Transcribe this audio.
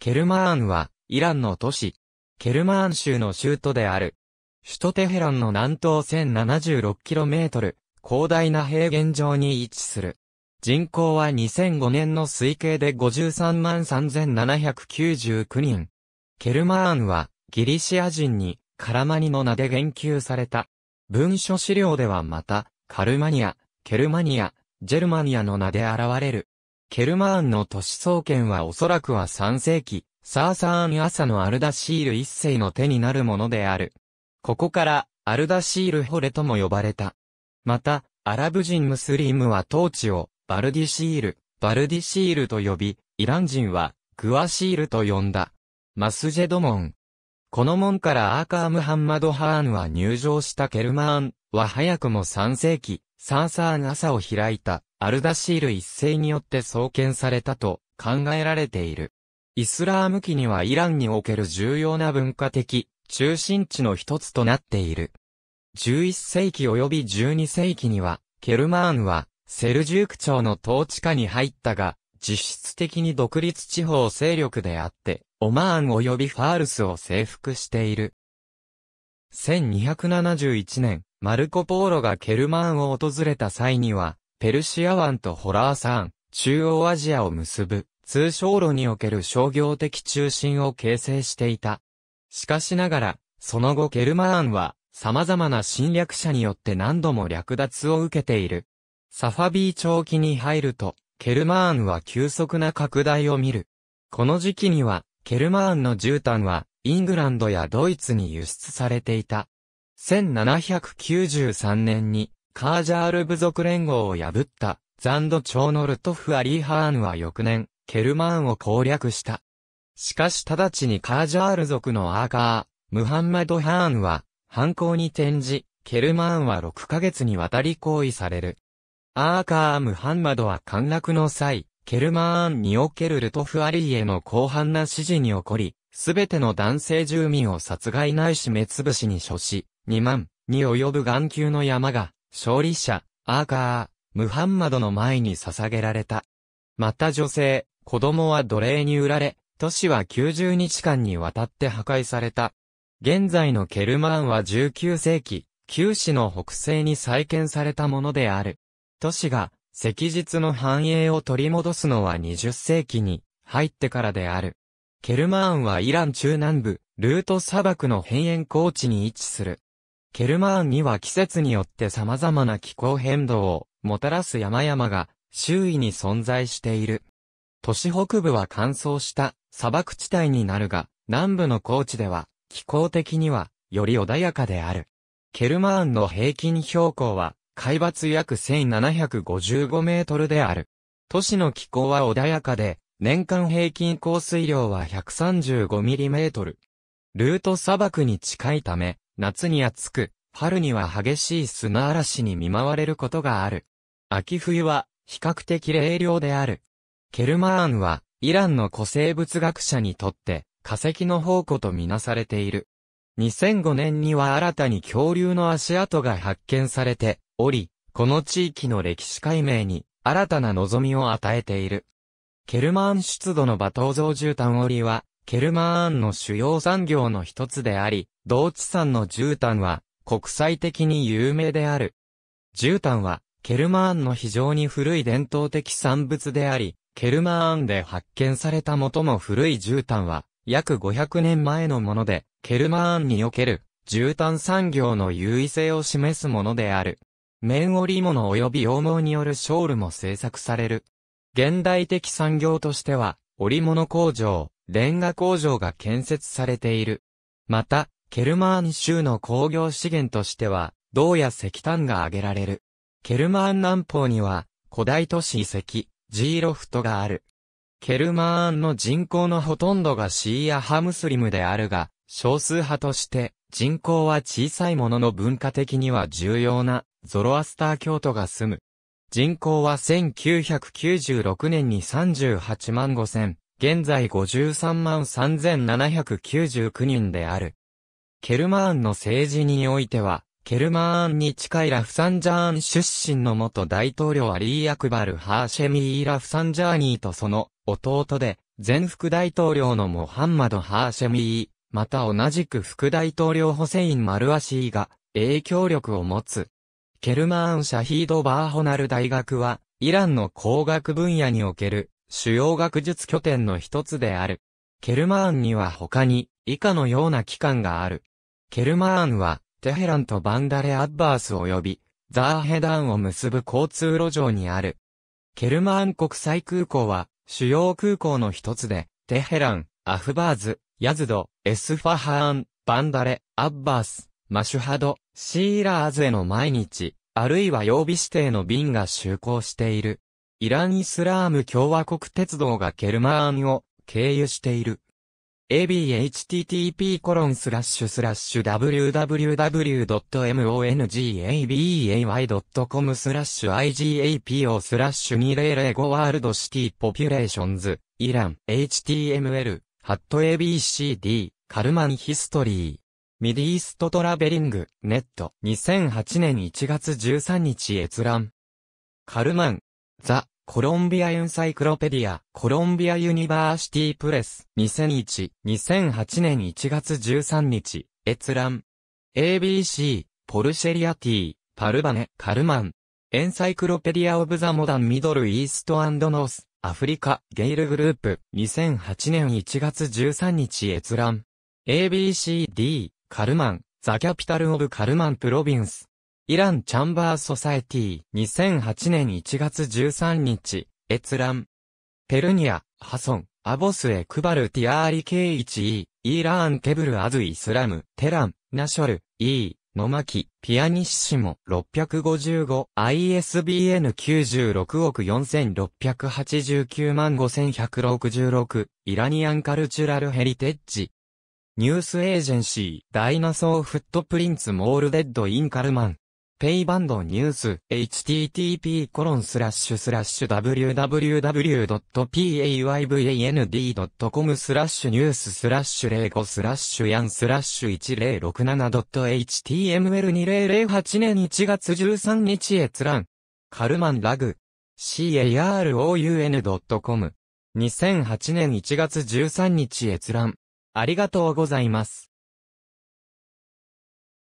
ケルマーンは、イランの都市、ケルマーン州の州都である。首都テヘランの南東 1076km、広大な平原上に位置する。人口は2005年の推計で53万3799人。ケルマーンは、ギリシア人に、カラマニの名で言及された。文書資料ではまた、カルマニア、ケルマニア、ジェルマニアの名で現れる。ケルマーンの都市総研はおそらくは3世紀、サーサーン朝のアルダシール一世の手になるものである。ここから、アルダシールホレとも呼ばれた。また、アラブ人ムスリムは当地を、バルディシール、バルディシールと呼び、イラン人は、グワシールと呼んだ。マスジェド門。この門からアーカームハンマド・ハーンは入場したケルマーンは早くも3世紀、サーサーン朝を開いた。アルダシール一世によって創建されたと考えられている。イスラーム期にはイランにおける重要な文化的中心地の一つとなっている。11世紀及び12世紀には、ケルマーンはセルジューク朝の統治下に入ったが、実質的に独立地方勢力であって、オマーン及びファールスを征服している。1271年、マルコ・ポーロがケルマーンを訪れた際には、ペルシア湾とホラー山、中央アジアを結ぶ、通商路における商業的中心を形成していた。しかしながら、その後ケルマンは、様々な侵略者によって何度も略奪を受けている。サファビー長期に入ると、ケルマーンは急速な拡大を見る。この時期には、ケルマーンの絨毯は、イングランドやドイツに輸出されていた。1793年に、カージャール部族連合を破ったザンド朝のルトフ・アリーハーンは翌年、ケルマーンを攻略した。しかし直ちにカージャール族のアーカー、ムハンマド・ハーンは、犯行に転じ、ケルマーンは6ヶ月にわたり行為される。アーカー・ムハンマドは陥落の際、ケルマーンにおけるルトフ・アリーへの広範な指示に起こり、すべての男性住民を殺害ないし目つぶしに処し、2万に及ぶ眼球の山が勝利者、アーカー、ムハンマドの前に捧げられた。また女性、子供は奴隷に売られ、都市は90日間にわたって破壊された。現在のケルマンは19世紀、旧市の北西に再建されたものである。都市が、石日の繁栄を取り戻すのは20世紀に入ってからである。ケルマーンはイラン中南部、ルート砂漠の辺縁高地に位置する。ケルマーンには季節によって様々な気候変動をもたらす山々が周囲に存在している。都市北部は乾燥した砂漠地帯になるが、南部の高地では気候的にはより穏やかである。ケルマーンの平均標高は海抜約1755メートルである。都市の気候は穏やかで、年間平均降水量は135ミリメートル。ルート砂漠に近いため、夏に暑く、春には激しい砂嵐に見舞われることがある。秋冬は比較的冷涼である。ケルマーンはイランの古生物学者にとって化石の宝庫とみなされている。2005年には新たに恐竜の足跡が発見されており、この地域の歴史解明に新たな望みを与えている。ケルマーン出土の馬頭像絨毯織はケルマーンの主要産業の一つであり、同地産の絨毯は国際的に有名である。絨毯はケルマーンの非常に古い伝統的産物であり、ケルマーンで発見された最も古い絨毯は約500年前のもので、ケルマーンにおける絨毯産業の優位性を示すものである。綿織物及び羊毛によるショールも製作される。現代的産業としては、織物工場、レンガ工場が建設されている。また、ケルマーン州の工業資源としては、銅や石炭が挙げられる。ケルマーン南方には、古代都市遺跡、ジーロフトがある。ケルマーンの人口のほとんどがシーア派ムスリムであるが、少数派として、人口は小さいものの文化的には重要な、ゾロアスター教徒が住む。人口は1996年に38万5千、現在53万3799人である。ケルマーンの政治においては、ケルマーンに近いラフサンジャーン出身の元大統領アリー・アクバル・ハーシェミー・ラフサンジャーニーとその弟で、前副大統領のモハンマド・ハーシェミー、また同じく副大統領ホセイン・マルアシーが影響力を持つ。ケルマーン・シャヒード・バーホナル大学は、イランの工学分野における主要学術拠点の一つである。ケルマーンには他に、以下のような機関がある。ケルマーンは、テヘランとバンダレ・アッバース及び、ザーヘダンを結ぶ交通路上にある。ケルマーン国際空港は、主要空港の一つで、テヘラン、アフバーズ、ヤズド、エスファハーン、バンダレ、アッバース、マシュハド、シーラーズへの毎日、あるいは曜日指定の便が就航している。イラン・イスラーム共和国鉄道がケルマーンを経由している。abhttp://www.mongabay.com スラッシュ igapo スラッシュ2005ワールドシティポピュレーションズ、イラン、html、ハット abcd、カルマンヒストリー。ミディーストトラベリング、ネット、2008年1月13日閲覧。カルマン、ザ・コロンビア・エンサイクロペディア、コロンビア・ユニバーシティ・プレス、2001、2008年1月13日、閲覧。ABC、ポルシェリアティ、パルバネ、カルマン。エンサイクロペディア・オブ・ザ・モダン・ミドル・イースト・アンド・ノース、アフリカ、ゲイルグループ、2008年1月13日閲覧。ABCD、カルマン、ザ・キャピタル・オブ・カルマン・プロビンス。イランチャンバーソサエティ、2008年1月13日、閲覧。ペルニア、ハソン、アボスエクバルティアーリケイチイー、イラーンケブルアズイスラム、テラン、ナショル、イー、マキ、ピアニッシモ、655、ISBN 96億4689万5166、イラニアンカルチュラルヘリテッジ。ニュースエージェンシー、ダイナソーフットプリンツモールデッドインカルマン。ペイバンドニュース、http://www.payvand.com コロンススララッッシシュュスラッシュニューススラッシュ05スラッシュヤンスラッシュ 1067.html2008 年1月13日閲覧。カルマンラグ。caroun.com2008 年1月13日閲覧。ありがとうございます。